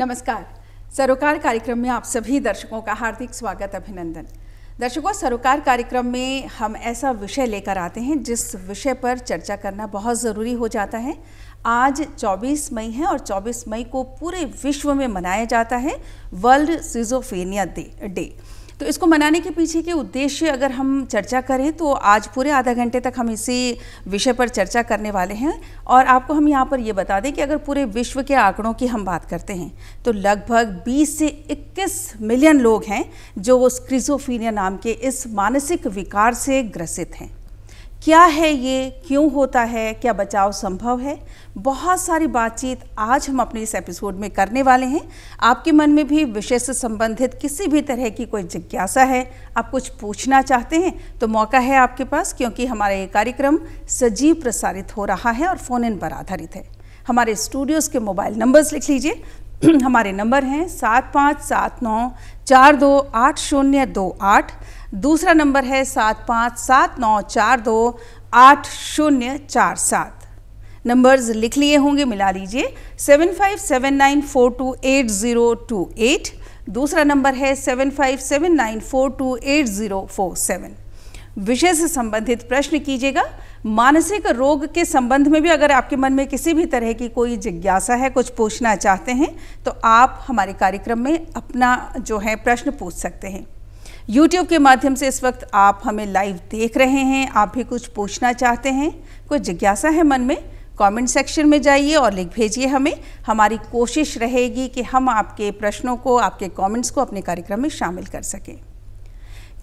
नमस्कार सरोकार कार्यक्रम में आप सभी दर्शकों का हार्दिक स्वागत अभिनंदन दर्शकों सरोकार कार्यक्रम में हम ऐसा विषय लेकर आते हैं जिस विषय पर चर्चा करना बहुत ज़रूरी हो जाता है आज 24 मई है और 24 मई को पूरे विश्व में मनाया जाता है वर्ल्ड सिजोफेनिया डे डे तो इसको मनाने के पीछे के उद्देश्य अगर हम चर्चा करें तो आज पूरे आधा घंटे तक हम इसी विषय पर चर्चा करने वाले हैं और आपको हम यहाँ पर ये बता दें कि अगर पूरे विश्व के आंकड़ों की हम बात करते हैं तो लगभग 20 से 21 मिलियन लोग हैं जो स्क्रिजोफीनिया नाम के इस मानसिक विकार से ग्रसित हैं क्या है ये क्यों होता है क्या बचाव संभव है बहुत सारी बातचीत आज हम अपने इस एपिसोड में करने वाले हैं आपके मन में भी विषय से संबंधित किसी भी तरह की कोई जिज्ञासा है आप कुछ पूछना चाहते हैं तो मौका है आपके पास क्योंकि हमारा ये कार्यक्रम सजीव प्रसारित हो रहा है और फ़ोन इन पर आधारित है हमारे स्टूडियोज़ के मोबाइल नंबर्स लिख लीजिए हमारे नंबर हैं सात पाँच सात नौ चार दो आठ शून्य दो आठ दूसरा नंबर है सात पाँच सात नौ चार दो आठ शून्य चार सात नंबर्स लिख लिए होंगे मिला लीजिए seven five seven nine four two eight zero two eight दूसरा नंबर है seven five seven nine four two eight zero four seven विषय से संबंधित प्रश्न कीजिएगा मानसिक रोग के संबंध में भी अगर आपके मन में किसी भी तरह की कोई जिज्ञासा है कुछ पूछना चाहते हैं तो आप हमारे कार्यक्रम में अपना जो है प्रश्न पूछ सकते हैं यूट्यूब के माध्यम से इस वक्त आप हमें लाइव देख रहे हैं आप भी कुछ पूछना चाहते हैं कोई जिज्ञासा है मन में कमेंट सेक्शन में जाइए और लिख भेजिए हमें हमारी कोशिश रहेगी कि हम आपके प्रश्नों को आपके कमेंट्स को अपने कार्यक्रम में शामिल कर सकें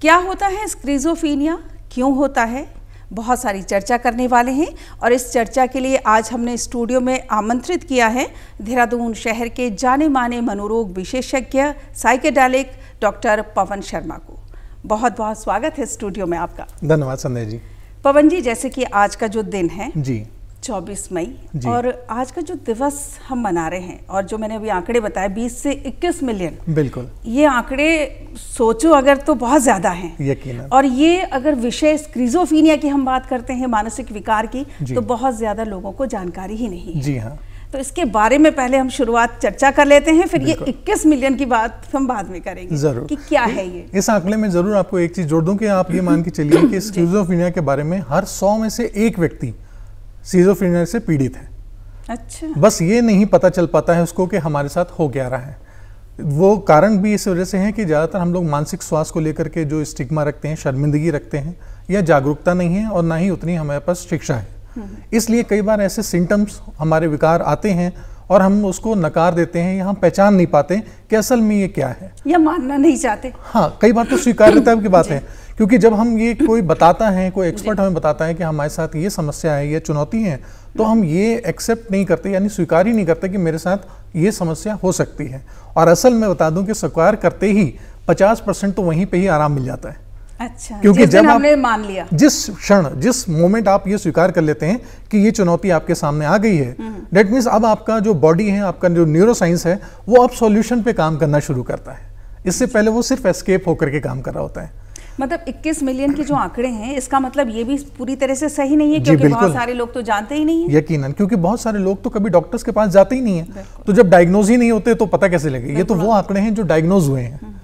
क्या होता है स्क्रीजोफीनिया क्यों होता है बहुत सारी चर्चा करने वाले हैं और इस चर्चा के लिए आज हमने स्टूडियो में आमंत्रित किया है देहरादून शहर के जाने माने मनोरोग विशेषज्ञ साइकेडालिक डॉक्टर पवन शर्मा को बहुत बहुत स्वागत है स्टूडियो में आपका धन्यवाद संजय जी पवन जी जैसे कि आज का जो दिन है जी 24 मई और आज का जो दिवस हम मना रहे हैं और जो मैंने अभी आंकड़े बताए 20 से 21 मिलियन बिल्कुल ये आंकड़े सोचो अगर तो बहुत ज्यादा हैं यकीन और ये अगर विषय स्क्रीजोफीनिया की हम बात करते हैं मानसिक विकार की तो बहुत ज्यादा लोगों को जानकारी ही नहीं है। जी हाँ तो इसके बारे में पहले हम शुरुआत चर्चा कर लेते हैं फिर ये 21 मिलियन की बात हम बाद में करेंगे जरूर कि क्या है ये इस आंकड़े में जरूर आपको एक चीज जोड़ दूं कि आप ये मान के चलिए कि सीजोफ्रीनिया के बारे में हर सौ में से एक व्यक्ति सीजोफ्रीनिया से पीड़ित है अच्छा बस ये नहीं पता चल पाता है उसको कि हमारे साथ हो क्या रहा है वो कारण भी इस वजह से है कि ज़्यादातर हम लोग मानसिक स्वास्थ्य को लेकर के जो स्टिग्मा रखते हैं शर्मिंदगी रखते हैं या जागरूकता नहीं है और ना ही उतनी हमारे पास शिक्षा है इसलिए कई बार ऐसे सिम्टम्स हमारे विकार आते हैं और हम उसको नकार देते हैं या हम पहचान नहीं पाते कि असल में ये क्या है या मानना नहीं चाहते हाँ कई बार तो स्वीकार्यता की बात है क्योंकि जब हम ये कोई बताता है कोई एक्सपर्ट हमें बताता है कि हमारे साथ ये समस्या है ये चुनौती है तो हम ये एक्सेप्ट नहीं करते यानी स्वीकार ही नहीं करते कि मेरे साथ ये समस्या हो सकती है और असल में बता दूं कि स्वीकार करते ही 50 परसेंट तो वहीं पे ही आराम मिल जाता है अच्छा क्योंकि जब हमने मान लिया जिस क्षण जिस मोमेंट आप ये स्वीकार कर लेते हैं कि ये चुनौती आपके सामने आ गई है डेट हम्म। मीन्स अब आपका जो बॉडी है आपका जो न्यूरो साइंस है वो अब सॉल्यूशन पे काम करना शुरू करता है इससे पहले वो सिर्फ एस्केप होकर के काम कर रहा होता है मतलब 21 मिलियन के जो आंकड़े हैं इसका मतलब ये भी पूरी तरह से सही नहीं है क्योंकि बहुत सारे लोग तो जानते ही नहीं है यकीनन क्योंकि बहुत सारे लोग तो कभी डॉक्टर्स के पास जाते ही नहीं है तो जब डायग्नोज ही नहीं होते तो पता कैसे लगे ये तो वो आंकड़े हैं जो डायग्नोज हुए हैं हम्म।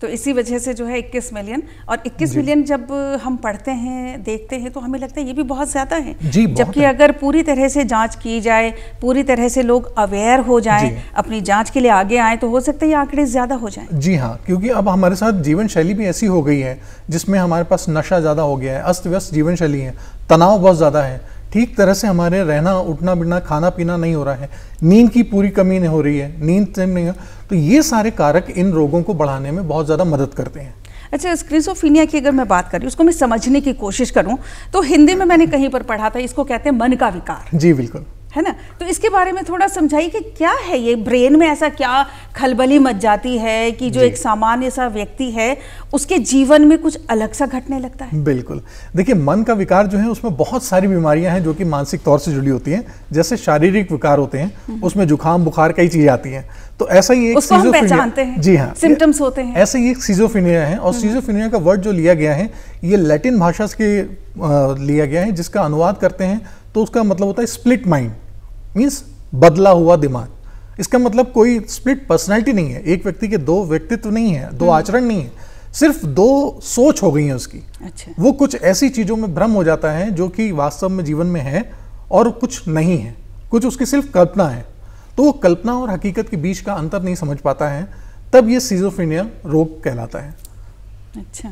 तो इसी वजह से जो है 21 मिलियन और 21 मिलियन जब हम पढ़ते हैं देखते हैं तो हमें लगता है ये भी बहुत ज़्यादा है जबकि अगर पूरी तरह से जांच की जाए पूरी तरह से लोग अवेयर हो जाए अपनी जाँच के लिए आगे आए तो हो सकता है ये आंकड़े ज़्यादा हो जाए जी हाँ क्योंकि अब हमारे साथ जीवन शैली भी ऐसी हो गई है जिसमें हमारे पास नशा ज़्यादा हो गया है अस्त व्यस्त जीवन शैली है तनाव बहुत ज़्यादा है ठीक तरह से हमारे रहना उठना बिना खाना पीना नहीं हो रहा है नींद की पूरी कमी नहीं हो रही है नींद नहीं हो तो ये सारे कारक इन रोगों को बढ़ाने में बहुत ज़्यादा मदद करते हैं अच्छा स्क्रिजोफीनिया की अगर मैं बात करी उसको मैं समझने की कोशिश करूँ तो हिंदी में मैंने कहीं पर पढ़ा था इसको कहते हैं मन का विकार जी बिल्कुल है ना तो इसके बारे में थोड़ा समझाइए कि क्या है ये ब्रेन में ऐसा क्या खलबली मच जाती है कि जो एक सामान्य सा व्यक्ति है उसके जीवन में कुछ अलग सा घटने लगता है बिल्कुल देखिए मन का विकार जो है उसमें बहुत सारी बीमारियां हैं जो कि मानसिक तौर से जुड़ी होती हैं जैसे शारीरिक विकार होते हैं हम्म। उसमें जुकाम बुखार कई चीजें आती हैं तो ऐसा ही एक उसको हैं जी हाँ सिम्टम्स होते हैं ऐसा ही एक सीजोफिनिया है और सीजोफिनिया हम्म। का वर्ड जो लिया गया है ये लैटिन भाषा के लिया गया है जिसका अनुवाद करते हैं तो उसका मतलब होता है स्प्लिट माइंड मीन्स बदला हुआ दिमाग इसका मतलब कोई स्प्लिट पर्सनैलिटी नहीं है एक व्यक्ति के दो व्यक्तित्व नहीं है दो हम्म। आचरण नहीं है सिर्फ दो सोच हो गई है उसकी अच्छा। वो कुछ ऐसी चीज़ों में भ्रम हो जाता है जो कि वास्तव में जीवन में है और कुछ नहीं है कुछ उसकी सिर्फ कल्पना है तो वो कल्पना और हकीकत के बीच का अंतर नहीं समझ पाता है तब ये सीजोफिनिया रोग कहलाता है अच्छा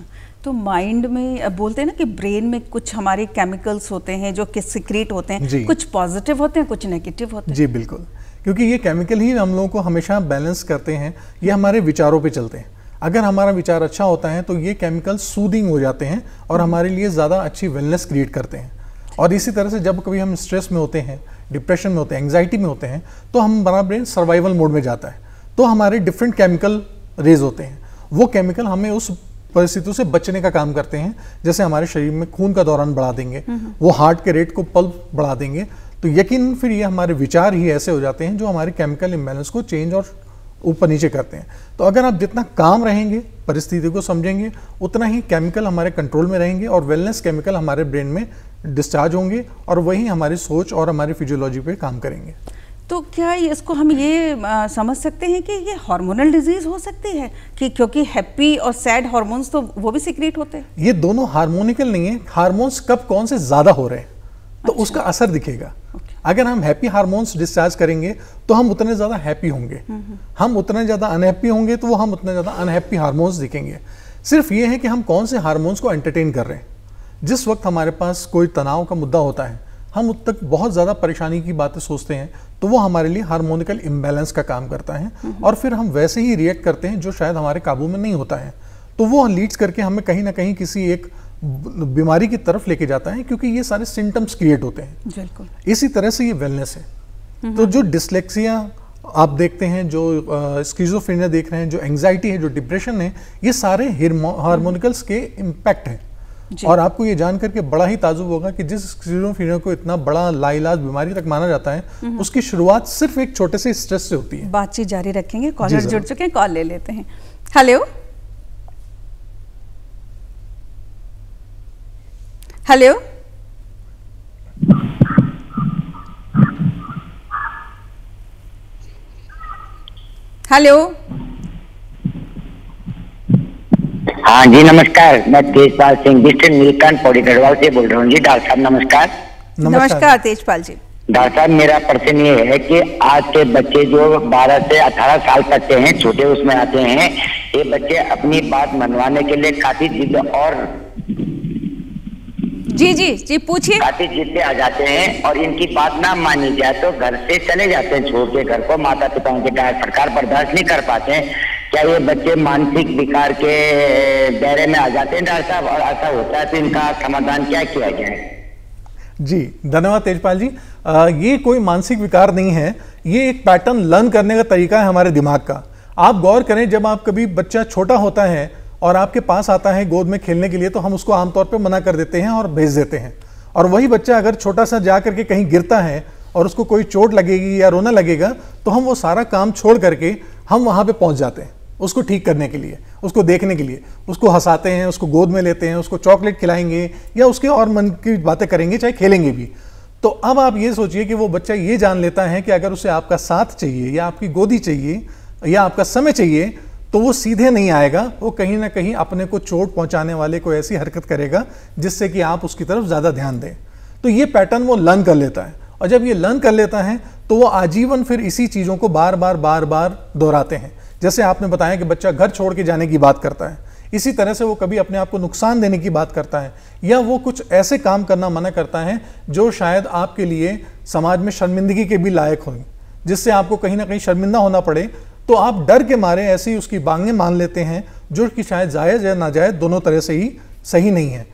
तो माइंड में बोलते हैं ना कि ब्रेन में कुछ हमारे केमिकल्स होते हैं जो कि सिक्रेट होते हैं कुछ पॉजिटिव होते हैं कुछ नेगेटिव होते हैं जी बिल्कुल क्योंकि ये केमिकल ही हम लोगों को हमेशा बैलेंस करते हैं ये हमारे विचारों पे चलते हैं अगर हमारा विचार अच्छा होता है तो ये केमिकल सूदिंग हो जाते हैं और हमारे लिए ज़्यादा अच्छी वेलनेस क्रिएट करते हैं और इसी तरह से जब कभी हम स्ट्रेस में होते हैं डिप्रेशन में होते हैं एंगजाइटी में होते हैं तो हम हमारा ब्रेन सर्वाइवल मोड में जाता है तो हमारे डिफरेंट केमिकल रेज होते हैं वो केमिकल हमें उस परिस्थितियों से बचने का काम करते हैं जैसे हमारे शरीर में खून का दौरान बढ़ा देंगे हम्म। वो हार्ट के रेट को पल्प बढ़ा देंगे तो यकीन फिर ये हमारे विचार ही ऐसे हो जाते हैं जो हमारे केमिकल इम्बेलेंस को चेंज और ऊपर नीचे करते हैं तो अगर आप जितना काम रहेंगे परिस्थिति को समझेंगे उतना ही केमिकल हमारे कंट्रोल में रहेंगे और वेलनेस केमिकल हमारे ब्रेन में डिस्चार्ज होंगे और वही हमारी सोच और हमारी फिजियोलॉजी पे काम करेंगे तो क्या इसको हम ये आ, समझ सकते हैं कि ये हार्मोनल डिजीज हो सकती है कि क्योंकि हैप्पी और सैड हार्मोन्स तो वो भी सिक्रिएट होते हैं ये दोनों हार्मोनिकल नहीं है हार्मोन्स कब कौन से ज़्यादा हो रहे हैं तो अच्छा। उसका असर दिखेगा okay. अगर हम हैप्पी हार्मोन्स डिस्चार्ज करेंगे तो हम उतने ज़्यादा हैप्पी होंगे हम्म, हम्म। हम उतने ज़्यादा अनहैप्पी होंगे तो वो हम उतने ज़्यादा अनहैप्पी हार्मोन्स दिखेंगे सिर्फ ये है कि हम कौन से हार्मोन्स को एंटरटेन कर रहे हैं जिस वक्त हमारे पास कोई तनाव का मुद्दा होता है हम उत तक बहुत ज़्यादा परेशानी की बातें सोचते हैं तो वो हमारे लिए हारमोनिकल इम्बेलेंस का काम करता है हम्म। और फिर हम वैसे ही रिएक्ट करते हैं जो शायद हमारे काबू में नहीं होता है तो वो लीड्स करके हमें कहीं ना कहीं किसी एक बीमारी की तरफ लेके जाता है क्योंकि ये सारे सिम्टम्स क्रिएट होते हैं इसी तरह से ये वेलनेस है हम्म। तो जो डिसलेक्सिया आप देखते हैं जो स्कीजोफ्रेनिया देख रहे हैं जो एंग्जाइटी है जो डिप्रेशन है ये सारे हारमोनिकल्स के इम्पैक्ट हैं और आपको ये जान करके बड़ा ही ताजुब होगा कि जिस स्क्रीनोफीनिया को इतना बड़ा लाइलाज बीमारी तक माना जाता है हम्म। उसकी शुरुआत सिर्फ एक छोटे से स्ट्रेस से होती है बातचीत जारी रखेंगे कॉलर जुड़ चुके हैं कॉल ले लेते हैं हेलो हेलो हेलो हाँ जी नमस्कार मैं तेजपाल सिंह डिस्ट्रिक्ट नीलकंठ पौड़ी गढ़वाल से बोल रहा हूँ जी डॉक्टर साहब नमस्कार नमस्कार तेजपाल जी डॉक्टर साहब मेरा प्रश्न ये है कि आज के बच्चे जो 12 से 18 साल तक के हैं छोटे उसमें आते हैं ये बच्चे अपनी बात मनवाने के लिए काफी जिद और जी जी जी पूछिए काफी जिद आ जाते हैं और इनकी बात ना मानी जाए तो घर से चले जाते हैं छोड़ के घर को माता पिताओं के सरकार बर्दाश्त नहीं कर पाते हैं क्या ये बच्चे मानसिक विकार के दायरे में आ जाते हैं डॉक्टर साहब और ऐसा होता है तो इनका समाधान क्या किया गया जी धन्यवाद तेजपाल जी आ, ये कोई मानसिक विकार नहीं है ये एक पैटर्न लर्न करने का तरीका है हमारे दिमाग का आप गौर करें जब आप कभी बच्चा छोटा होता है और आपके पास आता है गोद में खेलने के लिए तो हम उसको आमतौर पर मना कर देते हैं और भेज देते हैं और वही बच्चा अगर छोटा सा जा करके कहीं गिरता है और उसको कोई चोट लगेगी या रोना लगेगा तो हम वो सारा काम छोड़ करके हम वहाँ पर पहुँच जाते हैं उसको ठीक करने के लिए उसको देखने के लिए उसको हंसाते हैं उसको गोद में लेते हैं उसको चॉकलेट खिलाएंगे या उसके और मन की बातें करेंगे चाहे खेलेंगे भी तो अब आप ये सोचिए कि वो बच्चा ये जान लेता है कि अगर उसे आपका साथ चाहिए या आपकी गोदी चाहिए या आपका समय चाहिए तो वो सीधे नहीं आएगा वो कहीं ना कहीं अपने को चोट पहुंचाने वाले को ऐसी हरकत करेगा जिससे कि आप उसकी तरफ ज़्यादा ध्यान दें तो ये पैटर्न वो लर्न कर लेता है और जब ये लर्न कर लेता है तो वो आजीवन फिर इसी चीज़ों को बार बार बार बार दोहराते हैं जैसे आपने बताया कि बच्चा घर छोड़ के जाने की बात करता है इसी तरह से वो कभी अपने आप को नुकसान देने की बात करता है या वो कुछ ऐसे काम करना मना करता है जो शायद आपके लिए समाज में शर्मिंदगी के भी लायक हों जिससे आपको कहीं ना कहीं शर्मिंदा होना पड़े तो आप डर के मारे ऐसी उसकी बांगें मान लेते हैं जो कि शायद जायज़ या नाजायज़ दोनों तरह से ही सही नहीं है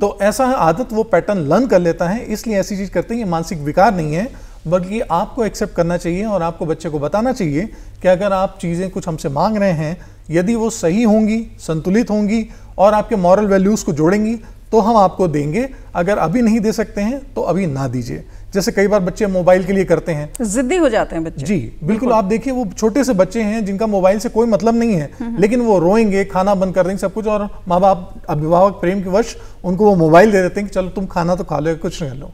तो ऐसा आदत वो पैटर्न लर्न कर लेता है इसलिए ऐसी चीज़ करते हैं ये मानसिक विकार नहीं है बल्कि आपको एक्सेप्ट करना चाहिए और आपको बच्चे को बताना चाहिए कि अगर आप चीज़ें कुछ हमसे मांग रहे हैं यदि वो सही होंगी संतुलित होंगी और आपके मॉरल वैल्यूज़ को जोड़ेंगी तो हम आपको देंगे अगर अभी नहीं दे सकते हैं तो अभी ना दीजिए जैसे कई बार बच्चे मोबाइल के लिए करते हैं जिद्दी हो जाते हैं बच्चे जी बिल्कुल, बिल्कुल। आप देखिए वो छोटे से बच्चे हैं जिनका मोबाइल से कोई मतलब नहीं है हम्म, हम्म। लेकिन वो रोएंगे खाना बंद कर देंगे सब कुछ और माँ बाप अभिभावक प्रेम के वश उनको वो मोबाइल दे देते हैं कि चलो तुम खाना तो खा लो कुछ नहीं लो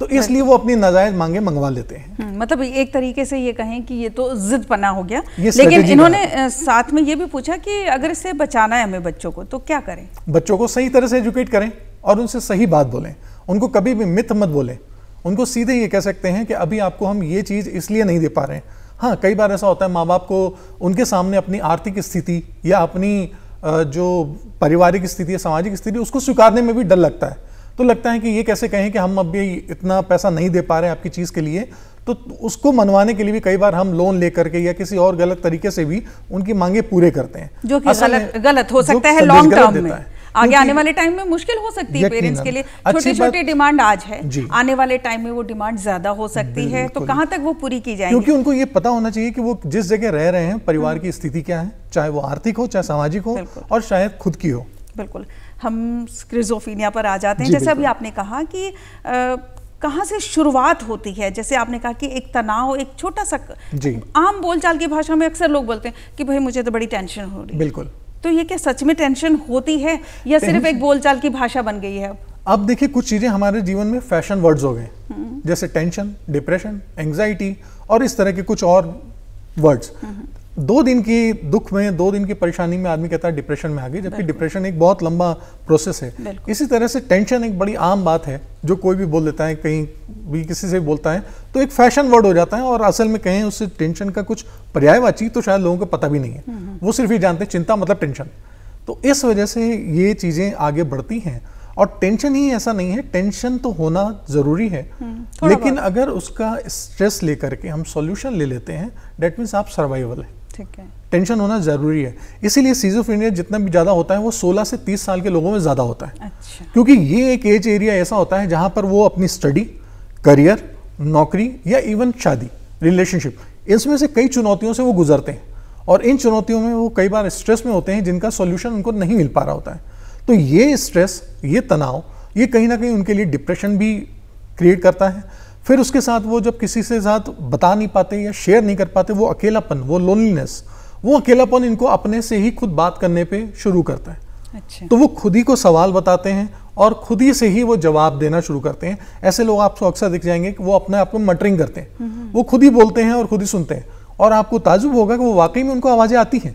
तो इसलिए वो अपनी नाजायज मांगे मंगवा लेते हैं हम्म, मतलब एक तरीके से ये कहें कि ये तो जिद पना हो गया लेकिन इन्होंने साथ में ये भी पूछा कि अगर इसे बचाना है हमें बच्चों को तो क्या करें बच्चों को सही तरह से एजुकेट करें और उनसे सही बात बोलें उनको कभी भी मिथ मत बोलें उनको सीधे ये कह सकते हैं कि अभी आपको हम ये चीज़ इसलिए नहीं दे पा रहे हैं हाँ कई बार ऐसा होता है माँ बाप को उनके सामने अपनी आर्थिक स्थिति या अपनी जो पारिवारिक स्थिति या सामाजिक स्थिति उसको स्वीकारने में भी डर लगता है तो लगता है कि ये कैसे कहें कि हम अभी इतना पैसा नहीं दे पा रहे हैं आपकी चीज़ के लिए तो उसको मनवाने के लिए भी कई बार हम लोन लेकर के या किसी और गलत तरीके से भी उनकी मांगे पूरे करते हैं जो कि गलत, गलत हो सकता है लॉन्ग टर्म में आगे आने वाले टाइम में मुश्किल हो सकती है पेरेंट्स के लिए छोटे छोटी डिमांड आज है आने वाले टाइम में वो डिमांड ज्यादा हो सकती है तो कहाँ तक वो पूरी की जाए क्योंकि उनको ये पता होना चाहिए कि वो जिस जगह रह रहे हैं परिवार हम्म। की स्थिति क्या है चाहे वो आर्थिक हो चाहे सामाजिक हो और शायद खुद की हो बिल्कुल हम स्क्रिजोफीनिया पर आ जाते हैं जैसे अभी आपने कहा कि कहाँ से शुरुआत होती है जैसे आपने कहा कि एक तनाव एक छोटा सा आम बोलचाल की भाषा में अक्सर लोग बोलते हैं कि भाई मुझे तो बड़ी टेंशन हो रही है बिल्कुल तो ये क्या सच में टेंशन होती है या सिर्फ एक बोलचाल की भाषा बन गई है अब अब देखिए कुछ चीज़ें हमारे जीवन में फैशन वर्ड्स हो गए हम्म। जैसे टेंशन डिप्रेशन एंग्जाइटी और इस तरह के कुछ और वर्ड्स दो दिन की दुख में दो दिन की परेशानी में आदमी कहता है डिप्रेशन में आ गई जबकि डिप्रेशन एक बहुत लंबा प्रोसेस है इसी तरह से टेंशन एक बड़ी आम बात है जो कोई भी बोल देता है कहीं भी किसी से बोलता है तो एक फैशन वर्ड हो जाता है और असल में कहें उससे टेंशन का कुछ पर्यायवाची तो शायद लोगों को पता भी नहीं है हम्म, हम्म। वो सिर्फ ये जानते हैं चिंता मतलब टेंशन तो इस वजह से ये चीज़ें आगे बढ़ती हैं और टेंशन ही ऐसा नहीं है टेंशन तो होना ज़रूरी है हम्म, लेकिन अगर उसका स्ट्रेस लेकर के हम सॉल्यूशन ले लेते हैं डेट मीन्स आप सर्वाइवल है ठीक है टेंशन होना ज़रूरी है इसीलिए सीजोफ्रेनिया जितना भी ज़्यादा होता है वो 16 से 30 साल के लोगों में ज़्यादा होता है अच्छा। क्योंकि ये एक एज एरिया ऐसा होता है जहां पर वो अपनी स्टडी करियर नौकरी या इवन शादी रिलेशनशिप इसमें से कई चुनौतियों से वो गुजरते हैं और इन चुनौतियों में वो कई बार स्ट्रेस में होते हैं जिनका सोल्यूशन उनको नहीं मिल पा रहा होता है तो ये स्ट्रेस ये तनाव ये कहीं ना कहीं उनके लिए डिप्रेशन भी क्रिएट करता है फिर उसके साथ वो जब किसी से साथ बता नहीं पाते या शेयर नहीं कर पाते वो अकेलापन वो लोनलीनेस वो अकेलापन इनको अपने से ही खुद बात करने पे शुरू करता है अच्छा। तो वो खुद ही को सवाल बताते हैं और खुद ही से ही वो जवाब देना शुरू करते हैं ऐसे लोग आपको अक्सर दिख जाएंगे कि वो अपने आप में मटरिंग करते हैं हम्म, हम्म। वो खुद ही बोलते हैं और खुद ही सुनते हैं और आपको ताजुब होगा कि वो वाकई में उनको आवाज़ें आती हैं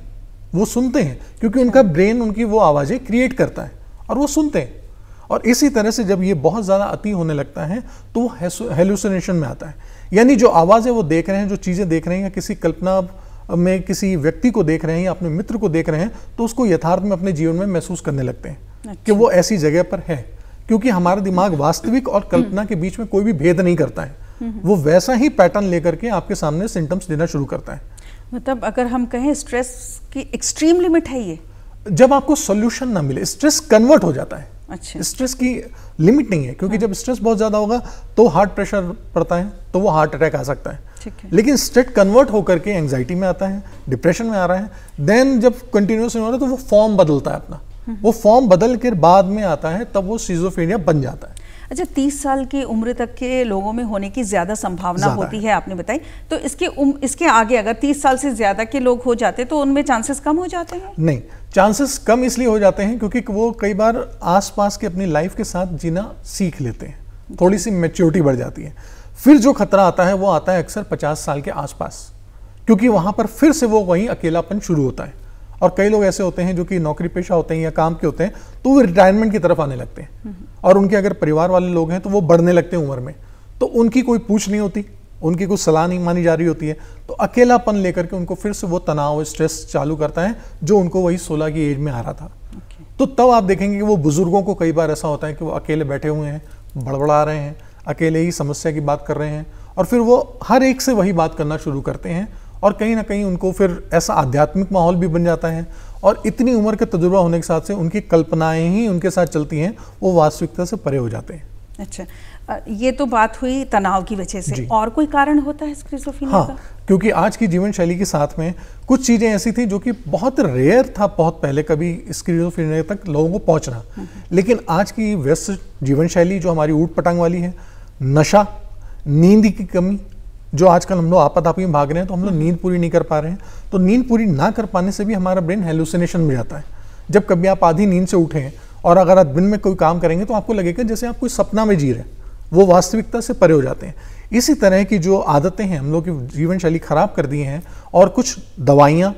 वो सुनते हैं क्योंकि उनका ब्रेन अच्छा। उनकी वो आवाज़ें क्रिएट करता है और वो सुनते हैं और इसी तरह से जब ये बहुत ज़्यादा अति होने लगता है तो वो हेलुसिनेशन में आता है यानी जो आवाज है वो देख रहे हैं जो चीज़ें देख रहे हैं या किसी कल्पना में किसी व्यक्ति को देख रहे हैं या अपने मित्र को देख रहे हैं तो उसको यथार्थ में अपने जीवन में महसूस करने लगते हैं कि अच्छा। वो ऐसी जगह पर है क्योंकि हमारा दिमाग वास्तविक और कल्पना के बीच में कोई भी भेद नहीं करता है वो वैसा ही पैटर्न लेकर के आपके सामने सिम्टम्स देना शुरू करता है मतलब अगर हम कहें स्ट्रेस की एक्सट्रीम लिमिट है ये जब आपको सोल्यूशन ना मिले स्ट्रेस कन्वर्ट हो जाता है अच्छा स्ट्रेस की लिमिट नहीं है क्योंकि हाँ। जब स्ट्रेस बहुत ज़्यादा होगा तो हार्ट प्रेशर पड़ता है तो वो हार्ट अटैक आ सकता है लेकिन स्ट्रेट कन्वर्ट होकर के एंगजाइटी में आता है डिप्रेशन में आ रहा है देन जब कंटिन्यूस हो रहा है तो वो फॉर्म बदलता है अपना हम्म। वो फॉर्म बदल के बाद में आता है तब वो सीजोफेनिया बन जाता है अच्छा तीस साल की उम्र तक के लोगों में होने की ज़्यादा संभावना होती है।, है आपने बताई तो इसके उम, इसके आगे अगर तीस साल से ज़्यादा के लोग हो जाते तो उनमें चांसेस कम हो जाते हैं नहीं चांसेस कम इसलिए हो जाते हैं क्योंकि वो कई बार आसपास के अपनी लाइफ के साथ जीना सीख लेते हैं थोड़ी सी मेच्योरिटी बढ़ जाती है फिर जो खतरा आता है वो आता है अक्सर पचास साल के आसपास क्योंकि वहाँ पर फिर से वो वहीं अकेलापन शुरू होता है और कई लोग ऐसे होते हैं जो कि नौकरी पेशा होते हैं या काम के होते हैं तो वो रिटायरमेंट की तरफ आने लगते हैं हम्म। और उनके अगर परिवार वाले लोग हैं तो वो बढ़ने लगते हैं उम्र में तो उनकी कोई पूछ नहीं होती उनकी कुछ सलाह नहीं मानी जा रही होती है तो अकेलापन लेकर के उनको फिर से वो तनाव स्ट्रेस चालू करता है जो उनको वही सोलह की एज में आ रहा था okay. तो तब आप देखेंगे कि वो बुजुर्गों को कई बार ऐसा होता है कि वो अकेले बैठे हुए हैं बड़बड़ा रहे हैं अकेले ही समस्या की बात कर रहे हैं और फिर वो हर एक से वही बात करना शुरू करते हैं और कहीं ना कहीं उनको फिर ऐसा आध्यात्मिक माहौल भी बन जाता है और इतनी उम्र का तजुर्बा होने के साथ से उनकी कल्पनाएं ही उनके साथ चलती हैं वो वास्तविकता से परे हो जाते हैं अच्छा ये तो बात हुई तनाव की वजह से और कोई कारण होता है स्क्रिजोफ्रेनिया हाँ, का क्योंकि आज की जीवन शैली के साथ में कुछ चीज़ें ऐसी थी जो कि बहुत रेयर था बहुत पहले कभी स्क्रिजोफ्रेनिया तक लोगों को पहुंचना हम्म। लेकिन आज की व्यस्त जीवन शैली जो हमारी ऊट पटांग वाली है नशा नींद की कमी जो आजकल हम लोग आपातापी में भाग रहे हैं तो हम लोग हम्म। नींद पूरी नहीं कर पा रहे हैं तो नींद पूरी ना कर पाने से भी हमारा ब्रेन हेलुसिनेशन में जाता है जब कभी आप आधी नींद से उठें और अगर आप दिन में कोई काम करेंगे तो आपको लगेगा जैसे आप कोई सपना में जी रहे हैं वो वास्तविकता से परे हो जाते हैं इसी तरह की जो आदतें हैं हम लोग की जीवन शैली खराब कर दी हैं और कुछ दवाइयाँ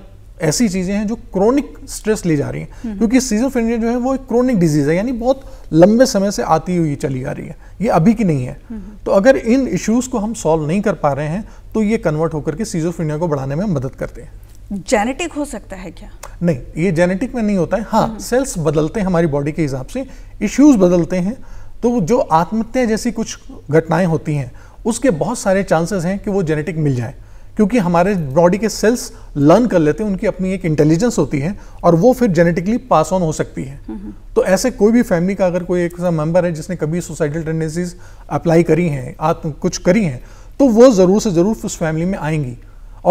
ऐसी चीज़ें हैं जो क्रोनिक स्ट्रेस ले जा रही हैं हम्म। क्योंकि सीजोफ्रेनिया जो है वो एक क्रोनिक डिजीज़ है यानी बहुत लंबे समय से आती हुई चली आ रही है ये अभी की नहीं है हम्म। तो अगर इन इश्यूज़ को हम सॉल्व नहीं कर पा रहे हैं तो ये कन्वर्ट होकर के सीजोफ्रेनिया को बढ़ाने में मदद करते हैं जेनेटिक हो सकता है क्या नहीं ये जेनेटिक में नहीं होता है हाँ सेल्स हम्म। बदलते हैं हमारी बॉडी के हिसाब से इश्यूज़ बदलते हैं तो जो आत्महत्या जैसी कुछ घटनाएं होती हैं उसके बहुत सारे चांसेस हैं कि वो जेनेटिक मिल जाए क्योंकि हमारे बॉडी के सेल्स लर्न कर लेते हैं उनकी अपनी एक इंटेलिजेंस होती है और वो फिर जेनेटिकली पास ऑन हो सकती है तो ऐसे कोई भी फैमिली का अगर कोई एक मेंबर है जिसने कभी सुसाइडल टेंडेंसीज अप्लाई करी हैं आत्म कुछ करी हैं तो वो ज़रूर से ज़रूर उस फैमिली में आएंगी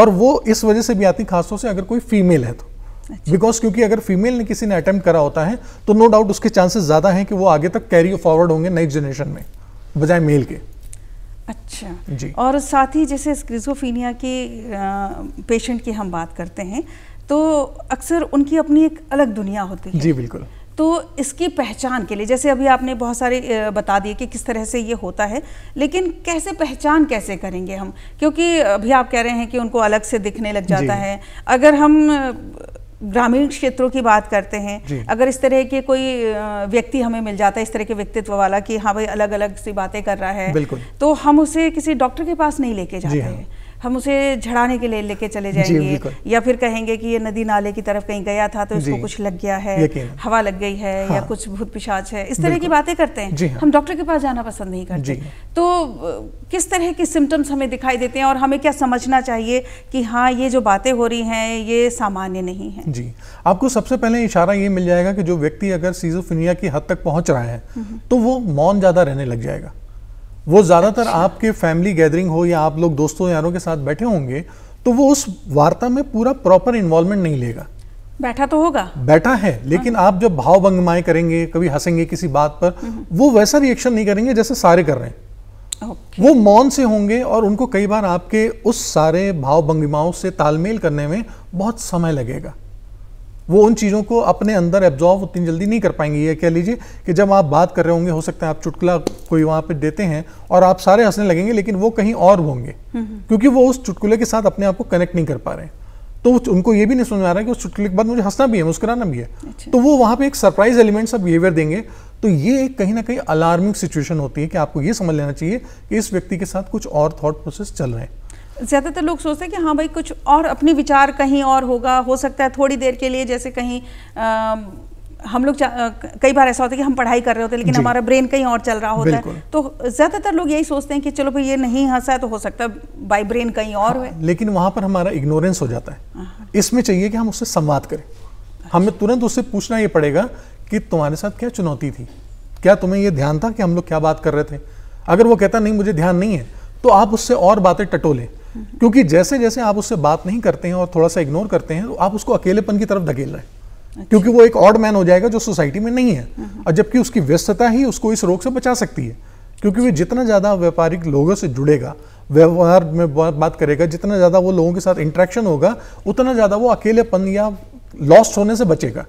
और वो इस वजह से भी आती खासतौर से अगर कोई फीमेल है तो बिकॉज अच्छा। क्योंकि अगर फीमेल ने किसी ने अटेम्प्ट करा होता है तो नो डाउट उसके चांसेस ज़्यादा हैं कि वो आगे तक कैरी फॉरवर्ड होंगे नेक्स्ट जनरेशन में बजाय मेल के अच्छा जी और साथ ही जैसे स्क्रिजोफीनिया के पेशेंट की हम बात करते हैं तो अक्सर उनकी अपनी एक अलग दुनिया होती है जी बिल्कुल तो इसकी पहचान के लिए जैसे अभी आपने बहुत सारे बता दिए कि किस तरह से ये होता है लेकिन कैसे पहचान कैसे करेंगे हम क्योंकि अभी आप कह रहे हैं कि उनको अलग से दिखने लग जाता है अगर हम ग्रामीण क्षेत्रों की बात करते हैं अगर इस तरह के कोई व्यक्ति हमें मिल जाता है इस तरह के व्यक्तित्व वाला कि हाँ भाई अलग अलग सी बातें कर रहा है तो हम उसे किसी डॉक्टर के पास नहीं लेके जाते हाँ। हैं हम उसे झड़ाने के लिए लेके चले जाएंगे या फिर कहेंगे कि ये नदी नाले की तरफ कहीं गया था तो इसको कुछ लग गया है हवा लग गई है हाँ। या कुछ भूत पिशाच है इस तरह की बातें करते हैं हाँ। हम डॉक्टर के पास जाना पसंद नहीं करते तो किस तरह के सिम्टम्स हमें दिखाई देते हैं और हमें क्या समझना चाहिए कि हाँ ये जो बातें हो रही हैं ये सामान्य नहीं है जी आपको सबसे पहले इशारा ये मिल जाएगा कि जो व्यक्ति अगर सीजोफिनिया की हद तक पहुंच रहा है हम्म। तो वो मौन ज्यादा रहने लग जाएगा वो ज़्यादातर आपके फैमिली गैदरिंग हो या आप लोग दोस्तों यारों के साथ बैठे होंगे तो वो उस वार्ता में पूरा प्रॉपर इन्वॉल्वमेंट नहीं लेगा बैठा तो होगा बैठा है लेकिन हाँ। आप जब भाव भंगमाए करेंगे कभी हंसेंगे किसी बात पर हम्म। वो वैसा रिएक्शन नहीं करेंगे जैसे सारे कर रहे हैं Okay. वो मौन से होंगे और उनको कई बार आपके उस सारे भाव भंगिमाओं से तालमेल करने में बहुत समय लगेगा वो उन चीज़ों को अपने अंदर एब्जॉर्व उतनी जल्दी नहीं कर पाएंगे ये कह लीजिए कि जब आप बात कर रहे होंगे हो सकता है आप चुटकुला कोई वहाँ पे देते हैं और आप सारे हंसने लगेंगे लेकिन वो कहीं और होंगे क्योंकि वो उस चुटकुले के साथ अपने आप को कनेक्ट नहीं कर पा रहे हैं तो उनको ये भी नहीं समझ आ रहा है कि उस चुटकुले के बाद मुझे हंसना भी है मुस्कुराना भी है अच्छा। तो वो वहाँ पर एक सरप्राइज एलिमेंट्स सा बिहेवियर देंगे तो ये एक कहीं ना कहीं अलार्मिंग सिचुएशन होती है कि आपको ये समझ लेना चाहिए कि इस व्यक्ति के साथ कुछ और थाट प्रोसेस चल रहे हैं ज़्यादातर लोग सोचते हैं कि हाँ भाई कुछ और अपने विचार कहीं और होगा हो सकता है थोड़ी देर के लिए जैसे कहीं आ, हम लोग कई बार ऐसा होता है कि हम पढ़ाई कर रहे होते हैं लेकिन हमारा ब्रेन कहीं और चल रहा होता है तो ज़्यादातर लोग यही सोचते हैं कि चलो भाई ये नहीं हंसा है तो हो सकता है बाई ब्रेन कहीं और हाँ, है लेकिन वहाँ पर हमारा इग्नोरेंस हो जाता है हाँ। इसमें चाहिए कि हम उससे संवाद करें हमें अच्छा। तुरंत उससे पूछना ये पड़ेगा कि तुम्हारे साथ क्या चुनौती थी क्या तुम्हें ये ध्यान था कि हम लोग क्या बात कर रहे थे अगर वो कहता नहीं मुझे ध्यान नहीं है तो आप उससे और बातें टटोलें क्योंकि जैसे जैसे आप उससे बात नहीं करते हैं और थोड़ा सा इग्नोर करते हैं तो आप उसको अकेलेपन की तरफ धकेल रहे हैं अच्छा। क्योंकि वो एक ऑड मैन हो जाएगा जो सोसाइटी में नहीं है हाँ। और जबकि उसकी व्यस्तता ही उसको इस रोग से बचा सकती है क्योंकि वो जितना ज़्यादा व्यापारिक लोगों से जुड़ेगा व्यवहार में बात करेगा जितना ज़्यादा वो लोगों के साथ इंट्रैक्शन होगा उतना ज़्यादा वो अकेलेपन या लॉस्ट होने से बचेगा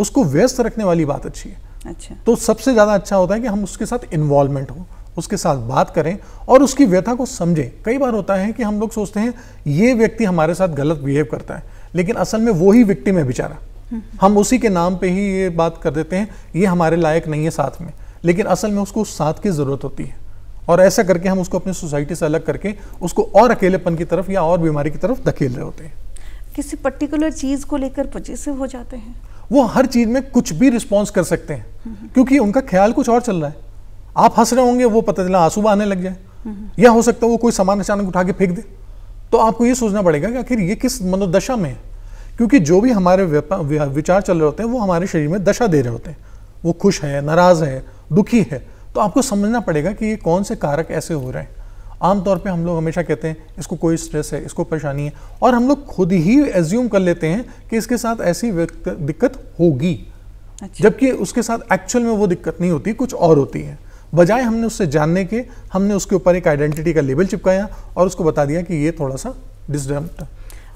उसको व्यस्त रखने वाली बात अच्छी है अच्छा तो सबसे ज़्यादा अच्छा होता है कि हम उसके साथ इन्वॉल्वमेंट हो उसके साथ बात करें और उसकी व्यथा को समझें कई बार होता है कि हम लोग सोचते हैं ये व्यक्ति हमारे साथ गलत बिहेव करता है लेकिन असल में वो ही विक्टिम है बेचारा हम उसी के नाम पे ही ये बात कर देते हैं ये हमारे लायक नहीं है साथ में लेकिन असल में उसको उस साथ की ज़रूरत होती है और ऐसा करके हम उसको अपनी सोसाइटी से अलग करके उसको और अकेलेपन की तरफ या और बीमारी की तरफ धकेल रहे होते हैं किसी पर्टिकुलर चीज़ को लेकर पॉजिटिव हो जाते हैं वो हर चीज़ में कुछ भी रिस्पॉन्स कर सकते हैं क्योंकि उनका ख्याल कुछ और चल रहा है आप हंस रहे होंगे वो पता चला आंसू आने लग जाए या हो सकता है वो कोई सामान अचानक उठा के फेंक दे तो आपको ये सोचना पड़ेगा कि आखिर ये किस मनोदशा में है क्योंकि जो भी हमारे विचार चल रहे होते हैं वो हमारे शरीर में दशा दे रहे होते हैं वो खुश है नाराज़ है दुखी है तो आपको समझना पड़ेगा कि ये कौन से कारक ऐसे हो रहे हैं आमतौर पे हम लोग हमेशा कहते हैं इसको कोई स्ट्रेस है इसको परेशानी है और हम लोग खुद ही एज्यूम कर लेते हैं कि इसके साथ ऐसी दिक्कत होगी अच्छा। जबकि उसके साथ एक्चुअल में वो दिक्कत नहीं होती कुछ और होती है बजाय हमने उससे जानने के हमने उसके ऊपर एक आइडेंटिटी का लेबल चिपकाया और उसको बता दिया कि ये थोड़ा सा डिस्टर्ब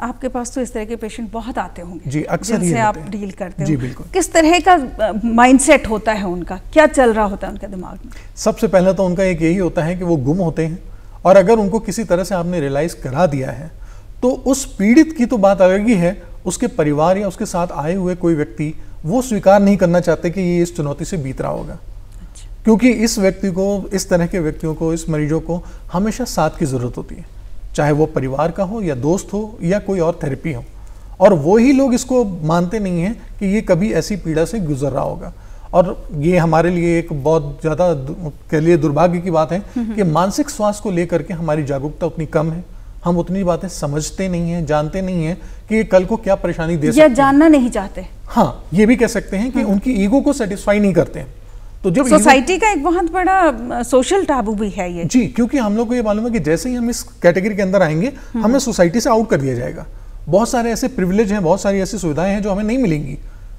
आपके पास तो इस तरह के पेशेंट बहुत आते होंगे जी अक्सर ही आप डील करते हैं जी बिल्कुल किस तरह का माइंडसेट होता है उनका क्या चल रहा होता है उनके दिमाग में सबसे पहले तो उनका एक यही होता है कि वो गुम होते हैं और अगर उनको किसी तरह से आपने रियलाइज करा दिया है तो उस पीड़ित की तो बात अलग ही है उसके परिवार या उसके साथ आए हुए कोई व्यक्ति वो स्वीकार नहीं करना चाहते कि ये इस चुनौती से बीत रहा होगा क्योंकि इस व्यक्ति को इस तरह के व्यक्तियों को इस मरीजों को हमेशा साथ की ज़रूरत होती है चाहे वो परिवार का हो या दोस्त हो या कोई और थेरेपी हो और वो ही लोग इसको मानते नहीं हैं कि ये कभी ऐसी पीड़ा से गुजर रहा होगा और ये हमारे लिए एक बहुत ज़्यादा के लिए दुर्भाग्य की बात है हम्म, हम्म। कि मानसिक स्वास्थ्य को लेकर के हमारी जागरूकता उतनी कम है हम उतनी बातें समझते नहीं हैं जानते नहीं हैं कि ये कल को क्या परेशानी दे सकते जानना नहीं चाहते हाँ ये भी कह सकते हैं कि हम्म। उनकी ईगो को सेटिस्फाई नहीं करते हैं तो जब सोसाइटी का एक बहुत बड़ा सोशल टाबू भी है ये जी क्योंकि हम लोग को ये मालूम है कि जैसे ही हम इस कैटेगरी के अंदर आएंगे हम्म। हमें सोसाइटी से आउट कर दिया जाएगा बहुत सारे ऐसे प्रिविलेज हैं बहुत सारी ऐसी सुविधाएं हैं जो हमें नहीं मिलेंगी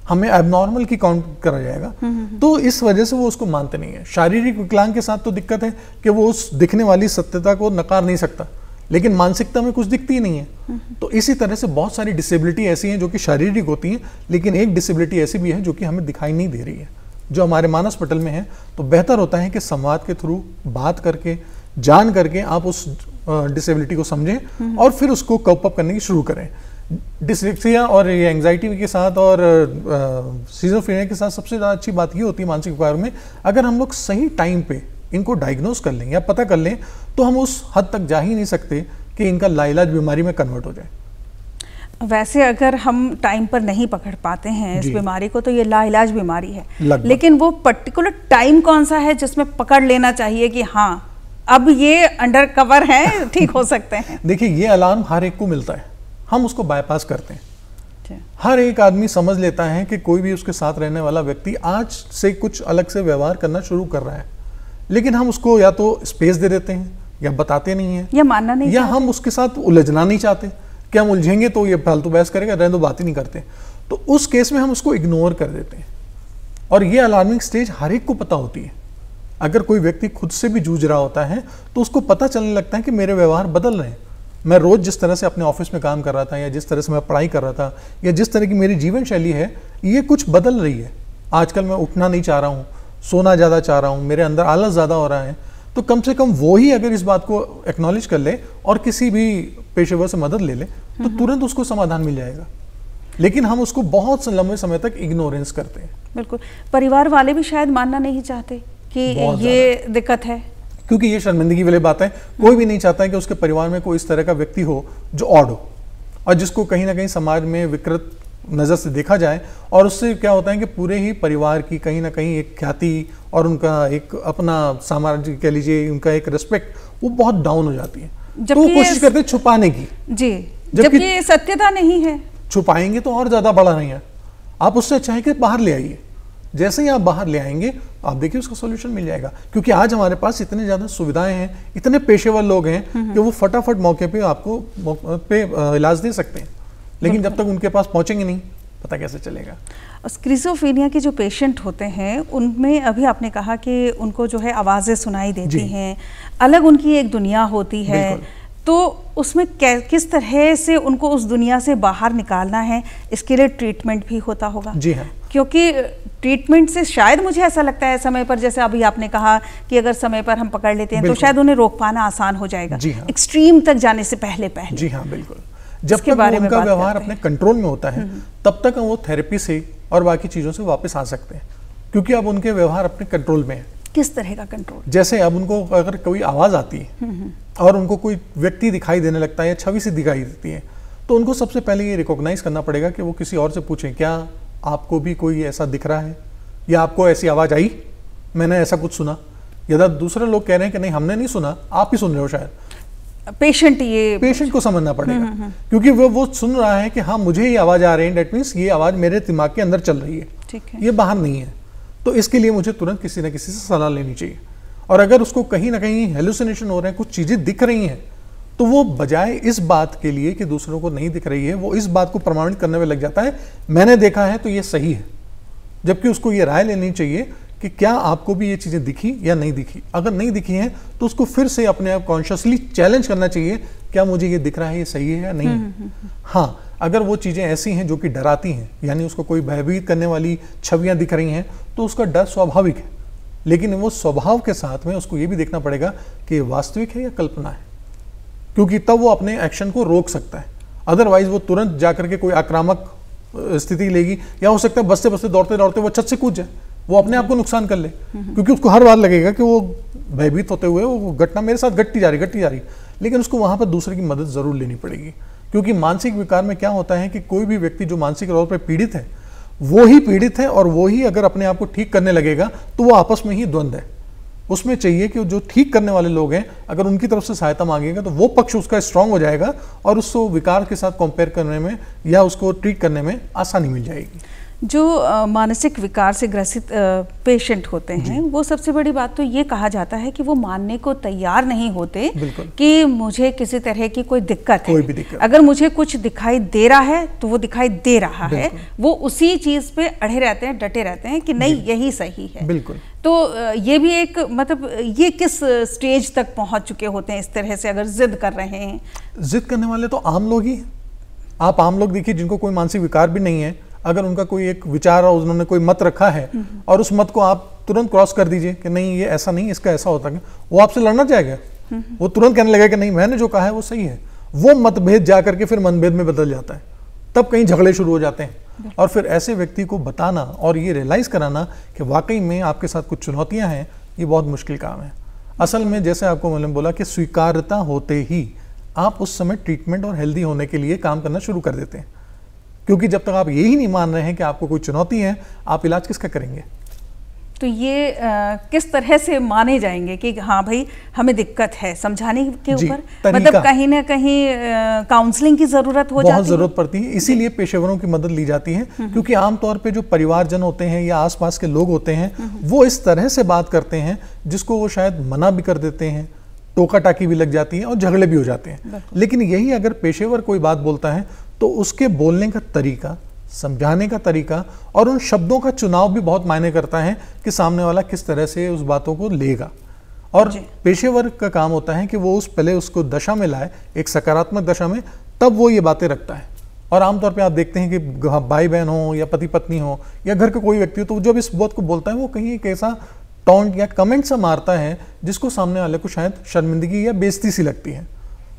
हमें एबनॉर्मल की काउंट करा जाएगा हम्म, हम्म, तो इस वजह से वो उसको मानते नहीं है शारीरिक विकलांग के साथ तो दिक्कत है कि वो उस दिखने वाली सत्यता को नकार नहीं सकता लेकिन मानसिकता में कुछ दिखती ही नहीं है तो इसी तरह से बहुत सारी डिसेबिलिटी ऐसी हैं जो कि शारीरिक होती हैं लेकिन एक डिसेबिलिटी ऐसी भी है जो कि हमें दिखाई नहीं दे रही है जो हमारे मानस पटल में है तो बेहतर होता है कि संवाद के थ्रू बात करके जान करके आप उस डिसेबिलिटी को समझें हम्म। और फिर उसको कप अप करने की शुरू करें डिसलिप्सिया और ये एंग्जाइटी के साथ और सीजोफ्रेनिया के साथ सबसे ज़्यादा अच्छी बात ये होती है मानसिक विकार में अगर हम लोग सही टाइम पे इनको डायग्नोज कर लें या पता कर लें तो हम उस हद तक जा ही नहीं सकते कि इनका लाइलाज बीमारी में कन्वर्ट हो जाए वैसे अगर हम टाइम पर नहीं पकड़ पाते हैं इस बीमारी को तो ये लाइलाज बीमारी है लेकिन वो पर्टिकुलर टाइम कौन सा है जिसमें पकड़ लेना चाहिए कि हाँ अब ये अंडर कवर है ठीक हो सकते हैं देखिए ये अलार्म हर एक को मिलता है हम उसको बायपास करते हैं हर एक आदमी समझ लेता है कि कोई भी उसके साथ रहने वाला व्यक्ति आज से कुछ अलग से व्यवहार करना शुरू कर रहा है लेकिन हम उसको या तो स्पेस दे देते हैं या बताते नहीं है या मानना नहीं या हम उसके साथ उलझना नहीं चाहते कि हम उलझेंगे तो ये फालतू बहस करेगा रहने तो बात ही नहीं करते तो उस केस में हम उसको इग्नोर कर देते हैं और ये अलार्मिंग स्टेज हर एक को पता होती है अगर कोई व्यक्ति खुद से भी जूझ रहा होता है तो उसको पता चलने लगता है कि मेरे व्यवहार बदल रहे हैं मैं रोज़ जिस तरह से अपने ऑफिस में काम कर रहा था या जिस तरह से मैं पढ़ाई कर रहा था या जिस तरह की मेरी जीवन शैली है ये कुछ बदल रही है आजकल मैं उठना नहीं चाह रहा हूँ सोना ज़्यादा चाह रहा हूँ मेरे अंदर आलस ज़्यादा हो रहा है तो कम से कम वो ही अगर इस बात को एक्नॉलेज कर ले और किसी भी पेशेवर से मदद ले ले तो हम्म। तुरंत उसको समाधान मिल जाएगा लेकिन हम उसको बहुत लंबे समय तक इग्नोरेंस करते हैं बिल्कुल परिवार वाले भी शायद मानना नहीं चाहते कि ये दिक्कत है क्योंकि ये शर्मिंदगी वाली बात है कोई भी नहीं चाहता है कि उसके परिवार में कोई इस तरह का व्यक्ति हो जो ऑड हो और जिसको कहीं ना कहीं समाज में विकृत नज़र से देखा जाए और उससे क्या होता है कि पूरे ही परिवार की कहीं ना कहीं एक ख्याति और उनका एक अपना सामाजिक कह लीजिए उनका एक रेस्पेक्ट वो बहुत डाउन हो जाती है तो वो कोशिश करते हैं छुपाने की जी जबकि जब सत्यता नहीं है छुपाएंगे तो और ज़्यादा बड़ा नहीं है आप उससे अच्छा है कि बाहर ले आइए जैसे ही आप बाहर ले आएंगे आप देखिए उसका सोल्यूशन मिल जाएगा क्योंकि आज हमारे पास इतने ज़्यादा सुविधाएं हैं इतने पेशेवर लोग हैं हम्म, हम्म। कि वो फटाफट मौके पे आपको पे इलाज दे सकते हैं लेकिन जब तक उनके पास पहुँचेंगे नहीं पता कैसे चलेगा स्क्रिजोफीनिया के जो पेशेंट होते हैं उनमें अभी आपने कहा कि उनको जो है आवाज़ें सुनाई देती हैं अलग उनकी एक दुनिया होती है तो उसमें किस तरह से उनको उस दुनिया से बाहर निकालना है इसके लिए ट्रीटमेंट भी होता होगा जी हाँ क्योंकि ट्रीटमेंट से शायद मुझे ऐसा लगता है समय पर जैसे अभी आपने कहा कि अगर समय पर हम पकड़ लेते हैं तो शायद उन्हें रोक पाना आसान हो जाएगा एक्सट्रीम हाँ। तक जाने से पहले पहले जी हाँ बिल्कुल जब तक बारे उनका व्यवहार अपने कंट्रोल में होता है हम्म, हम्म। तब तक हम वो थेरेपी से और बाकी चीज़ों से वापस आ सकते हैं क्योंकि अब उनके व्यवहार अपने कंट्रोल में है किस तरह का कंट्रोल जैसे अब उनको अगर कोई आवाज़ आती है हम्म, और उनको कोई व्यक्ति दिखाई देने लगता है या छवि से दिखाई देती है तो उनको सबसे पहले ये रिकॉग्नाइज करना पड़ेगा कि वो किसी और से पूछें क्या आपको भी कोई ऐसा दिख रहा है या आपको ऐसी आवाज़ आई मैंने ऐसा कुछ सुना यदा तो दूसरे लोग कह रहे हैं कि नहीं हमने नहीं सुना आप ही सुन रहे हो शायद पेशेंट ये पेशेंट को समझना पड़ेगा हम्म, हम्म, हम्म। क्योंकि वो वो सुन रहा है कि हाँ मुझे ये आवाज़ आ रही है डेट मीन्स ये आवाज़ मेरे दिमाग के अंदर चल रही है ठीक है ये बाहर नहीं है तो इसके लिए मुझे तुरंत किसी ना किसी से सलाह लेनी चाहिए और अगर उसको कहीं ना कहीं हेलुसिनेशन हो रहे हैं कुछ चीज़ें दिख रही हैं तो वो बजाय इस बात के लिए कि दूसरों को नहीं दिख रही है वो इस बात को प्रमाणित करने में लग जाता है मैंने देखा है तो ये सही है जबकि उसको ये राय लेनी चाहिए कि क्या आपको भी ये चीज़ें दिखी या नहीं दिखी अगर नहीं दिखी हैं तो उसको फिर से अपने आप कॉन्शियसली चैलेंज करना चाहिए क्या मुझे ये दिख रहा है ये सही है या नहीं है हम्म, हम्म, हम्म। हाँ अगर वो चीज़ें ऐसी हैं जो कि डराती हैं यानी उसको कोई भयभीत करने वाली छवियां दिख रही हैं तो उसका डर स्वाभाविक है लेकिन वो स्वभाव के साथ में उसको ये भी देखना पड़ेगा कि वास्तविक है या कल्पना है क्योंकि तब वो अपने एक्शन को रोक सकता है अदरवाइज वो तुरंत जाकर के कोई आक्रामक स्थिति लेगी या हो सकता है बसते बसते दौड़ते दौड़ते वो छत से कूद जाए वो अपने आप को नुकसान कर ले क्योंकि उसको हर बार लगेगा कि वो भयभीत होते हुए वो घटना मेरे साथ घटती जा रही घटती जा रही लेकिन उसको वहाँ पर दूसरे की मदद ज़रूर लेनी पड़ेगी क्योंकि मानसिक विकार में क्या होता है कि कोई भी व्यक्ति जो मानसिक तौर पर पीड़ित है वो ही पीड़ित है और वो ही अगर अपने आप को ठीक करने लगेगा तो वो आपस में ही द्वंद्व है उसमें चाहिए कि जो ठीक करने वाले लोग हैं अगर उनकी तरफ से सहायता मांगेगा तो वो पक्ष उसका स्ट्रांग हो जाएगा और उसको विकार के साथ कंपेयर करने में या उसको ट्रीट करने में आसानी मिल जाएगी जो मानसिक विकार से ग्रसित पेशेंट होते हैं वो सबसे बड़ी बात तो ये कहा जाता है कि वो मानने को तैयार नहीं होते कि मुझे किसी तरह की कोई दिक्कत कोई है दिक्कत। अगर मुझे कुछ दिखाई दे रहा है तो वो दिखाई दे रहा है वो उसी चीज़ पे अड़े रहते हैं डटे रहते हैं कि नहीं यही सही है बिल्कुल तो ये भी एक मतलब ये किस स्टेज तक पहुंच चुके होते हैं इस तरह से अगर जिद कर रहे हैं जिद करने वाले तो आम लोग ही आप आम लोग देखिए जिनको कोई मानसिक विकार भी नहीं है अगर उनका कोई एक विचार और उन्होंने कोई मत रखा है हम्म। और उस मत को आप तुरंत क्रॉस कर दीजिए कि नहीं ये ऐसा नहीं इसका ऐसा होता है वो आपसे लड़ना चाहेगा हम्म। वो तुरंत कहने लगेगा कि नहीं मैंने जो कहा है वो सही है वो मतभेद जा करके फिर मनभेद में बदल जाता है तब कहीं झगड़े शुरू हो जाते हैं और फिर ऐसे व्यक्ति को बताना और ये रियलाइज़ कराना कि वाकई में आपके साथ कुछ चुनौतियाँ हैं ये बहुत मुश्किल काम है असल में जैसे आपको मैंने बोला कि स्वीकारता होते ही आप उस समय ट्रीटमेंट और हेल्दी होने के लिए काम करना शुरू कर देते हैं क्योंकि जब तक आप यही नहीं मान रहे हैं कि आपको कोई चुनौती है आप इलाज किसका करेंगे तो ये आ, किस तरह से माने जाएंगे कि हाँ भाई हमें दिक्कत है समझाने के ऊपर मतलब कहीं ना कहीं काउंसलिंग की जरूरत हो बहुत जरूरत पड़ती है इसीलिए पेशेवरों की मदद ली जाती है हम्म, हम्म। क्योंकि आमतौर पे जो परिवारजन होते हैं या आसपास के लोग होते हैं हम्म, वो इस तरह से बात करते हैं जिसको वो शायद मना भी कर देते हैं टोका टाकी भी लग जाती है और झगड़े भी हो जाते हैं लेकिन यही अगर पेशेवर कोई बात बोलता है तो उसके बोलने का तरीका समझाने का तरीका और उन शब्दों का चुनाव भी बहुत मायने करता है कि सामने वाला किस तरह से उस बातों को लेगा और पेशेवर का काम होता है कि वो उस पहले उसको दशा में लाए एक सकारात्मक दशा में तब वो ये बातें रखता है और आमतौर पे आप देखते हैं कि भाई बहन हो या पति पत्नी हो या घर का कोई व्यक्ति हो तो जब इस बात को बोलता है वो कहीं एक ऐसा टॉन्ट या कमेंट सा मारता है जिसको सामने वाले को शायद शर्मिंदगी या बेजती सी लगती है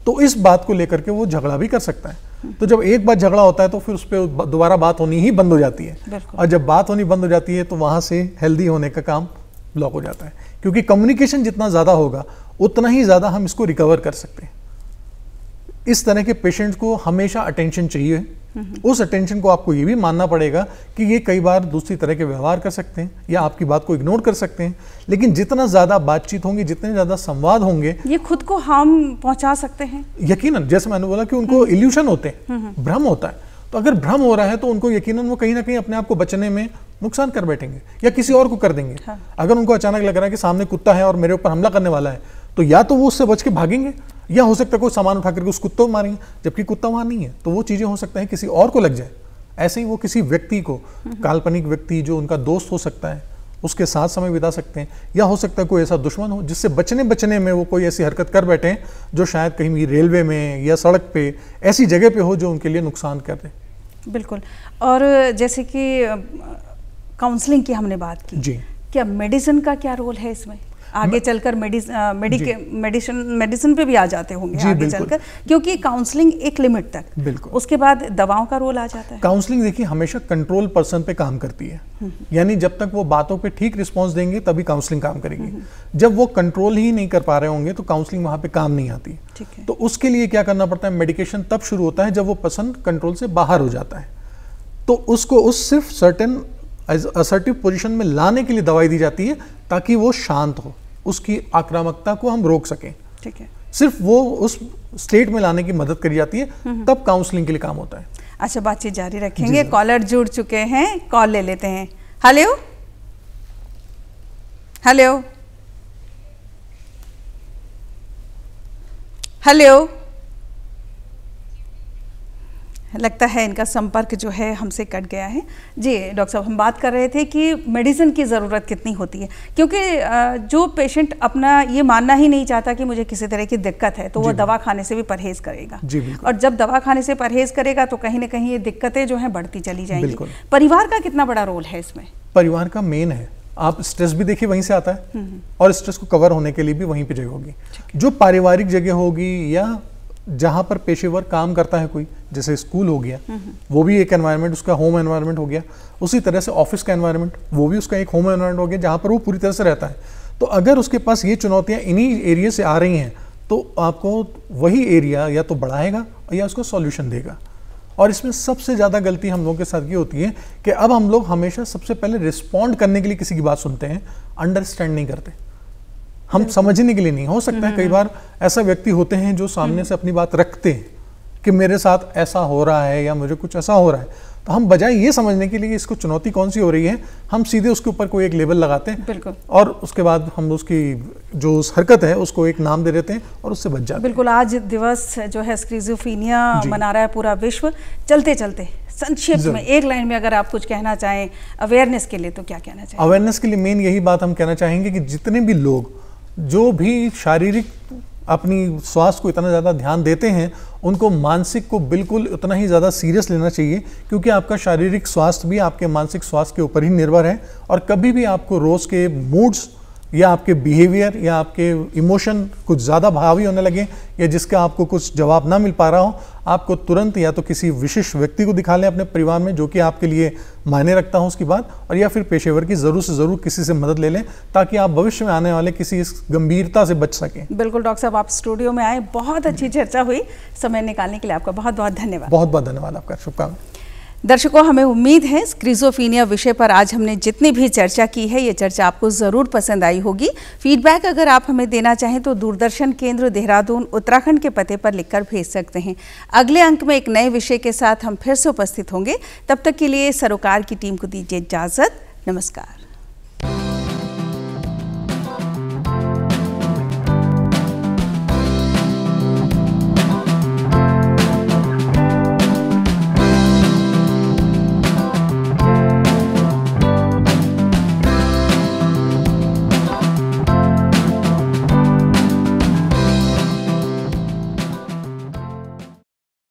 तो इस बात को लेकर के वो झगड़ा भी कर सकता है तो जब एक बार झगड़ा होता है तो फिर उस पर दोबारा बात होनी ही बंद हो जाती है और जब बात होनी बंद हो जाती है तो वहां से हेल्दी होने का काम ब्लॉक हो जाता है क्योंकि कम्युनिकेशन जितना ज़्यादा होगा उतना ही ज़्यादा हम इसको रिकवर कर सकते हैं इस तरह के पेशेंट को हमेशा अटेंशन चाहिए हम्म। उस अटेंशन को आपको ये भी मानना पड़ेगा कि ये कई बार दूसरी तरह के व्यवहार कर सकते हैं या आपकी बात को इग्नोर कर सकते हैं लेकिन जितना ज़्यादा बातचीत होंगी जितने ज़्यादा संवाद होंगे ये खुद को हार्म पहुंचा सकते हैं यकीनन जैसे मैंने बोला कि उनको इल्यूशन हम्म। होते हैं हम्म, भ्रम होता है तो अगर भ्रम हो रहा है तो उनको यकीन वो कहीं ना कहीं अपने आप को बचने में नुकसान कर बैठेंगे या किसी और को कर देंगे हाँ। अगर उनको अचानक लग रहा है कि सामने कुत्ता है और मेरे ऊपर हमला करने वाला है तो या तो वो उससे बच के भागेंगे या हो सकता है कोई सामान उठा करके उस कुत्ते को मारेंगे जबकि कुत्ता वहाँ नहीं है तो वो चीज़ें हो सकता है किसी और को लग जाए ऐसे ही वो किसी व्यक्ति को हम्म। काल्पनिक व्यक्ति जो उनका दोस्त हो सकता है उसके साथ समय बिता सकते हैं या हो सकता है कोई ऐसा दुश्मन हो जिससे बचने बचने में वो कोई ऐसी हरकत कर बैठे जो शायद कहीं भी रेलवे में या सड़क पे ऐसी जगह पे हो जो उनके लिए नुकसान कर दे बिल्कुल और जैसे कि काउंसलिंग की हमने बात की जी क्या मेडिसिन का क्या रोल है इसमें आगे चलकर मेडिसिन मेडिसिन पे भी आ जाते होंगे आगे चलकर क्योंकि काउंसलिंग एक लिमिट तक बिल्कुल उसके बाद दवाओं का रोल आ जाता है काउंसलिंग देखिए हमेशा कंट्रोल पर्सन पे काम करती है हम्म। यानी जब तक वो बातों पे ठीक रिस्पॉन्स देंगे तभी काउंसलिंग काम करेगी हम्म। जब वो कंट्रोल ही नहीं कर पा रहे होंगे तो काउंसलिंग वहां पे काम नहीं आती तो उसके लिए क्या करना पड़ता है मेडिकेशन तब शुरू होता है जब वो पर्सन कंट्रोल से बाहर हो जाता है तो उसको उस सिर्फ सर्टेन असर्टिव पोजिशन में लाने के लिए दवाई दी जाती है ताकि वो शांत हो उसकी आक्रामकता को हम रोक सकें ठीक है सिर्फ वो उस स्टेट में लाने की मदद करी जाती है हम्म, हम्म। तब काउंसलिंग के लिए काम होता है अच्छा बातचीत जारी रखेंगे कॉलर जुड़ चुके हैं कॉल ले लेते हैं हेलो हेलो हेलो लगता है इनका संपर्क जो है हमसे कट गया है जी डॉक्टर साहब हम बात कर रहे थे कि मेडिसिन की ज़रूरत कितनी होती है क्योंकि जो पेशेंट अपना ये मानना ही नहीं चाहता कि मुझे किसी तरह की दिक्कत है तो वो दवा खाने से भी परहेज़ करेगा जी और जब दवा खाने से परहेज़ करेगा तो कहीं ना कहीं ये दिक्कतें जो हैं बढ़ती चली जाएंगी परिवार का कितना बड़ा रोल है इसमें परिवार का मेन है आप स्ट्रेस भी देखिए वहीं से आता है हम्म, हम्म। और स्ट्रेस को कवर होने के लिए भी वहीं पर जगह होगी जो पारिवारिक जगह होगी या जहाँ पर पेशेवर काम करता है कोई जैसे स्कूल हो गया वो भी एक एनवायरनमेंट उसका होम एनवायरनमेंट हो गया उसी तरह से ऑफिस का एनवायरनमेंट वो भी उसका एक होम एनवायरनमेंट हो गया जहाँ पर वो पूरी तरह से रहता है तो अगर उसके पास ये चुनौतियाँ इन्हीं एरिया से आ रही हैं तो आपको वही एरिया या तो बढ़ाएगा या उसको सॉल्यूशन देगा और इसमें सबसे ज़्यादा गलती हम लोगों के साथ ये होती है कि अब हम लोग हमेशा सबसे पहले रिस्पॉन्ड करने के लिए किसी की बात सुनते हैं अंडरस्टैंड नहीं करते हम समझने के लिए नहीं हो सकता है कई हम्म, बार हम्म। ऐसा व्यक्ति होते हैं जो सामने हम्म। से अपनी बात रखते हैं कि मेरे साथ ऐसा हो रहा है या मुझे कुछ ऐसा हो रहा है तो हम बजाय ये समझने के लिए इसको चुनौती कौन सी हो रही है हम सीधे उसके ऊपर कोई एक लेबल लगाते हैं और उसके बाद हम उसकी जो उस हरकत है उसको एक नाम दे देते हैं और उससे बच जाते बिल्कुल आज दिवस जो है स्क्रीजोफीनिया मना रहा है पूरा विश्व चलते चलते संक्षिप्त में एक लाइन में अगर आप कुछ कहना चाहें अवेयरनेस के लिए तो क्या कहना चाहें अवेयरनेस के लिए मेन यही बात हम कहना चाहेंगे कि जितने भी लोग जो भी शारीरिक अपनी स्वास्थ्य को इतना ज़्यादा ध्यान देते हैं उनको मानसिक को बिल्कुल उतना ही ज़्यादा सीरियस लेना चाहिए क्योंकि आपका शारीरिक स्वास्थ्य भी आपके मानसिक स्वास्थ्य के ऊपर ही निर्भर है और कभी भी आपको रोज़ के मूड्स या आपके बिहेवियर या आपके इमोशन कुछ ज़्यादा भावी होने लगे या जिसका आपको कुछ जवाब ना मिल पा रहा हो आपको तुरंत या तो किसी विशिष्ट व्यक्ति को दिखा लें अपने परिवार में जो कि आपके लिए मायने रखता हो उसकी बात और या फिर पेशेवर की ज़रूर से ज़रूर किसी से मदद ले लें ताकि आप भविष्य में आने वाले किसी इस गंभीरता से बच सकें बिल्कुल डॉक्टर साहब आप स्टूडियो में आए बहुत अच्छी चर्चा हुई समय निकालने के लिए आपका बहुत बहुत धन्यवाद बहुत बहुत धन्यवाद आपका शुभकामना दर्शकों हमें उम्मीद है स्क्रीजोफीनिया विषय पर आज हमने जितनी भी चर्चा की है ये चर्चा आपको ज़रूर पसंद आई होगी फीडबैक अगर आप हमें देना चाहें तो दूरदर्शन केंद्र देहरादून उत्तराखंड के पते पर लिखकर भेज सकते हैं अगले अंक में एक नए विषय के साथ हम फिर से उपस्थित होंगे तब तक के लिए सरोकार की टीम को दीजिए इजाज़त नमस्कार